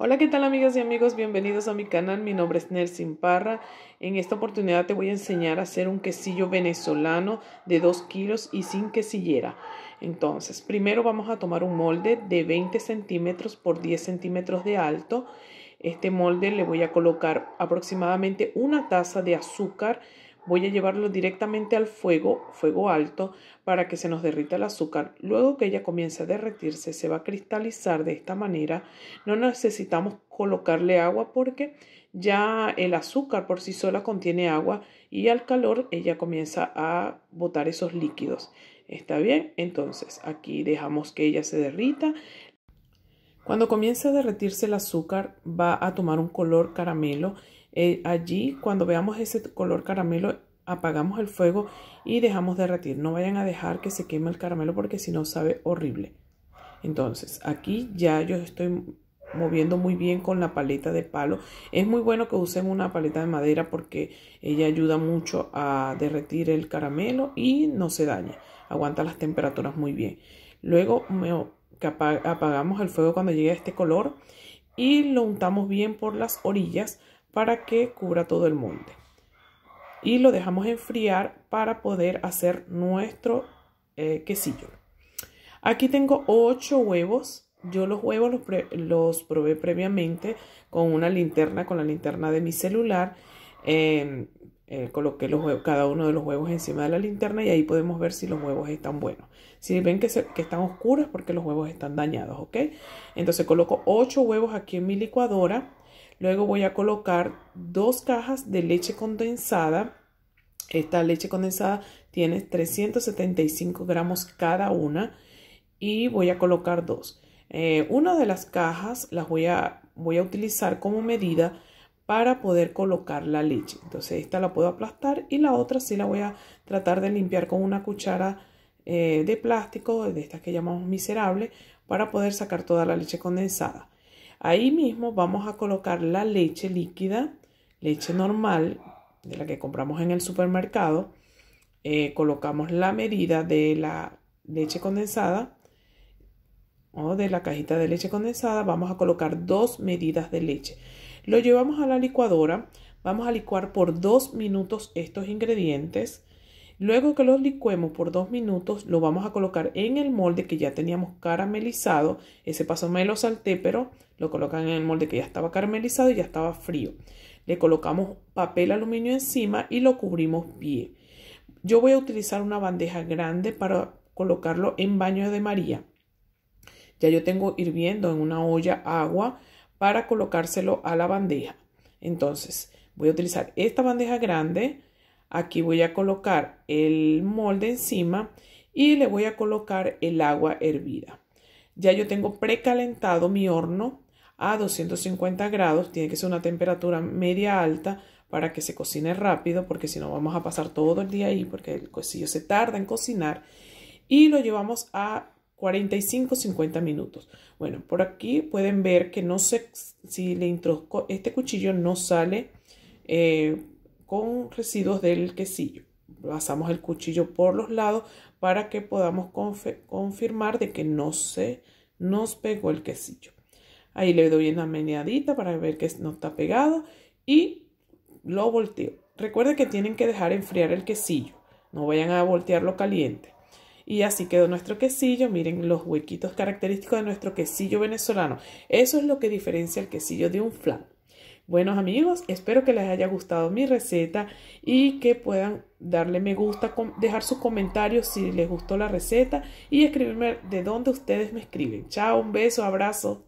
Hola, ¿qué tal amigas y amigos? Bienvenidos a mi canal. Mi nombre es Nelson Parra. En esta oportunidad te voy a enseñar a hacer un quesillo venezolano de 2 kilos y sin quesillera. Entonces, primero vamos a tomar un molde de 20 centímetros por 10 centímetros de alto. Este molde le voy a colocar aproximadamente una taza de azúcar Voy a llevarlo directamente al fuego, fuego alto, para que se nos derrita el azúcar. Luego que ella comience a derretirse, se va a cristalizar de esta manera. No necesitamos colocarle agua porque ya el azúcar por sí sola contiene agua y al calor ella comienza a botar esos líquidos. ¿Está bien? Entonces aquí dejamos que ella se derrita, cuando comience a derretirse el azúcar va a tomar un color caramelo. Eh, allí cuando veamos ese color caramelo apagamos el fuego y dejamos derretir. No vayan a dejar que se queme el caramelo porque si no sabe horrible. Entonces aquí ya yo estoy moviendo muy bien con la paleta de palo. Es muy bueno que usen una paleta de madera porque ella ayuda mucho a derretir el caramelo y no se daña. Aguanta las temperaturas muy bien. Luego me apagamos el fuego cuando llegue a este color y lo untamos bien por las orillas para que cubra todo el molde. Y lo dejamos enfriar para poder hacer nuestro eh, quesillo. Aquí tengo 8 huevos. Yo los huevos los, probé previamente con una linterna, con la linterna de mi celular. Em, coloque eh, coloqué los cada uno de los huevos encima de la linterna y ahí podemos ver si los huevos están buenos. Si ven que, están oscuros porque los huevos están dañados, ¿ok? Entonces coloco 8 huevos aquí en mi licuadora. Luego voy a colocar dos cajas de leche condensada. Esta leche condensada tiene 375 gramos cada una y voy a colocar dos. Eh, una de las cajas las voy a, voy a utilizar como medida para poder colocar la leche. Entonces esta la puedo aplastar y la otra sí la voy a tratar de limpiar con una cuchara eh, de plástico, de estas que llamamos miserable, para poder sacar toda la leche condensada. Ahí mismo vamos a colocar la leche líquida, leche normal, de la que compramos en el supermercado. Eh, colocamos la medida de la leche condensada o de la cajita de leche condensada. Vamos a colocar dos medidas de leche. Lo llevamos a la licuadora. Vamos a licuar por dos minutos estos ingredientes. Luego que los licuemos por dos minutos, lo vamos a colocar en el molde que ya teníamos caramelizado. Ese paso me lo salté, pero lo colocan en el molde que ya estaba caramelizado y ya estaba frío. Le colocamos papel aluminio encima y lo cubrimos bien. Yo voy a utilizar una bandeja grande para colocarlo en baño de María. Ya yo tengo hirviendo en una olla agua para colocárselo a la bandeja. Entonces, voy a utilizar esta bandeja grande. Aquí voy a colocar el molde encima y le voy a colocar el agua hervida. Ya yo tengo precalentado mi horno a 250 grados. Tiene que ser una temperatura media alta para que se cocine rápido porque si no vamos a pasar todo el día ahí porque el cocillo se tarda en cocinar. Y lo llevamos a 45-50 minutos. Bueno, por aquí pueden ver que no sé si le introduzco, este cuchillo no sale eh, con residuos del quesillo. Pasamos el cuchillo por los lados para que podamos confirmar de que no se nos pegó el quesillo. Ahí le doy una meneadita para ver que no está pegado y lo volteo. Recuerden que tienen que dejar enfriar el quesillo, no vayan a voltearlo caliente. Y así quedó nuestro quesillo. Miren los huequitos característicos de nuestro quesillo venezolano. Eso es lo que diferencia el quesillo de un flan. Buenos amigos, espero que les haya gustado mi receta y que puedan darle me gusta, dejar sus comentarios si les gustó la receta y escribirme de dónde ustedes me escriben. Chao, un beso, abrazo.